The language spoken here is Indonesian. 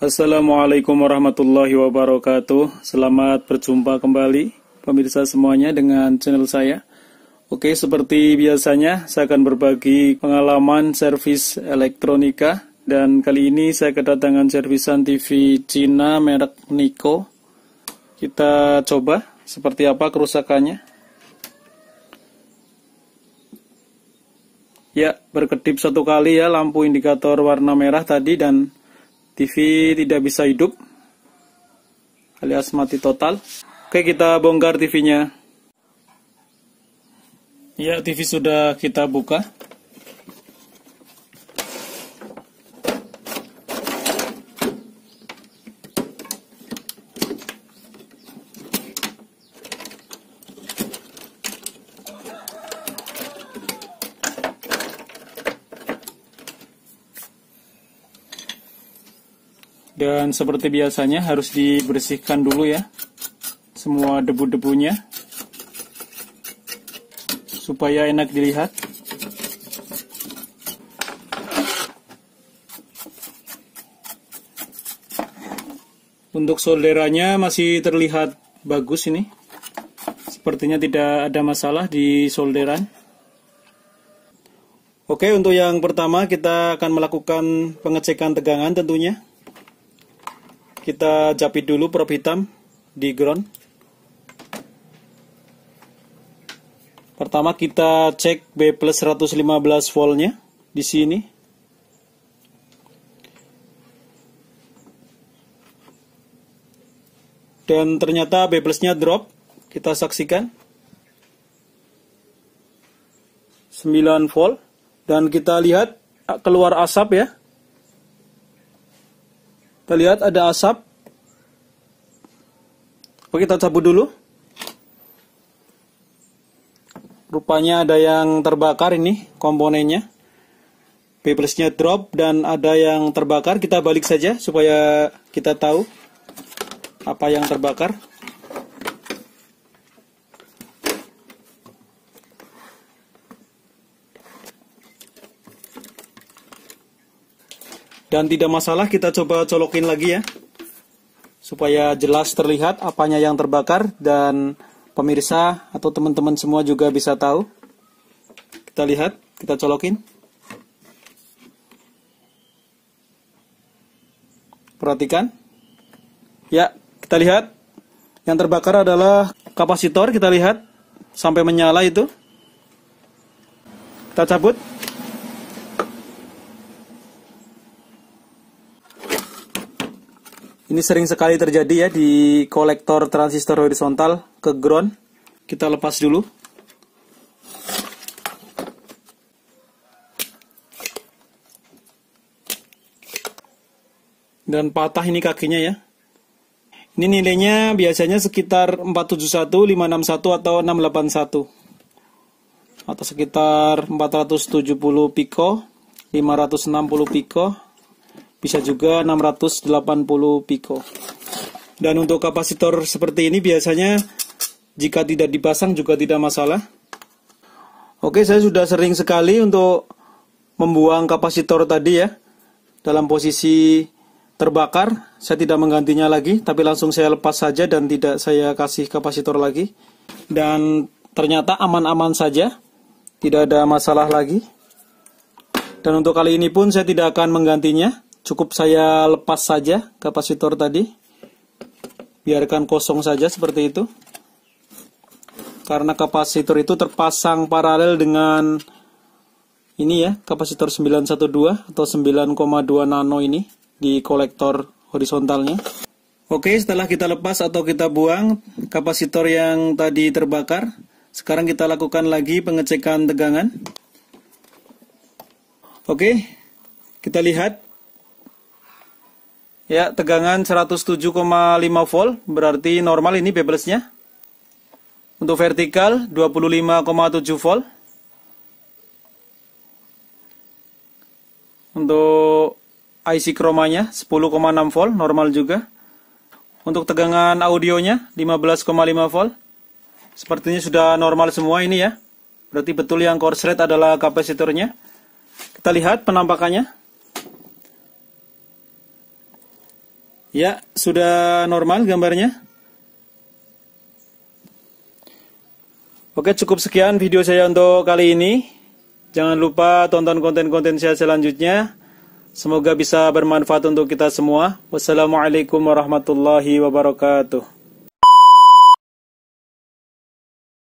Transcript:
Assalamualaikum warahmatullahi wabarakatuh. Selamat berjumpa kembali pemirsa semuanya dengan channel saya. Oke, seperti biasanya saya akan berbagi pengalaman servis elektronika dan kali ini saya kedatangan servisan TV Cina merek Niko. Kita coba seperti apa kerusakannya. Ya, berkedip satu kali ya lampu indikator warna merah tadi dan TV tidak bisa hidup alias mati total. Oke, kita bongkar TV-nya. Ya, TV sudah kita buka. Dan seperti biasanya harus dibersihkan dulu ya semua debu-debunya supaya enak dilihat. Untuk solderannya masih terlihat bagus ini. Sepertinya tidak ada masalah di solderan. Oke, untuk yang pertama kita akan melakukan pengecekan tegangan tentunya kita japit dulu prop hitam di ground pertama kita cek B plus 115 voltnya di sini dan ternyata B nya drop kita saksikan 9 volt dan kita lihat keluar asap ya kita lihat ada asap. Oke, kita cabut dulu. Rupanya ada yang terbakar ini komponennya. plusnya drop dan ada yang terbakar. Kita balik saja supaya kita tahu apa yang terbakar. Dan tidak masalah kita coba colokin lagi ya. Supaya jelas terlihat apanya yang terbakar dan pemirsa atau teman-teman semua juga bisa tahu. Kita lihat, kita colokin. Perhatikan. Ya, kita lihat. Yang terbakar adalah kapasitor, kita lihat sampai menyala itu. Kita cabut. Ini sering sekali terjadi ya di kolektor transistor horizontal ke ground. Kita lepas dulu. Dan patah ini kakinya ya. Ini nilainya biasanya sekitar 471, 561 atau 681. Atau sekitar 470 pico, 560 pico, bisa juga 680 pico dan untuk kapasitor seperti ini biasanya jika tidak dipasang juga tidak masalah oke saya sudah sering sekali untuk membuang kapasitor tadi ya dalam posisi terbakar saya tidak menggantinya lagi tapi langsung saya lepas saja dan tidak saya kasih kapasitor lagi dan ternyata aman-aman saja tidak ada masalah lagi dan untuk kali ini pun saya tidak akan menggantinya cukup saya lepas saja kapasitor tadi biarkan kosong saja seperti itu karena kapasitor itu terpasang paralel dengan ini ya kapasitor 912 atau 9,2 nano ini di kolektor horizontalnya Oke setelah kita lepas atau kita buang kapasitor yang tadi terbakar sekarang kita lakukan lagi pengecekan tegangan Oke kita lihat Ya, tegangan 107,5 volt, berarti normal ini beblesnya. Untuk vertikal 25,7 volt. Untuk IC kromanya 10,6 volt, normal juga. Untuk tegangan audionya 15,5 volt. Sepertinya sudah normal semua ini ya. Berarti betul yang core rate adalah kapasitornya. Kita lihat penampakannya. Ya, sudah normal gambarnya? Oke, cukup sekian video saya untuk kali ini. Jangan lupa tonton konten-konten saya selanjutnya. Semoga bisa bermanfaat untuk kita semua. Wassalamualaikum warahmatullahi wabarakatuh.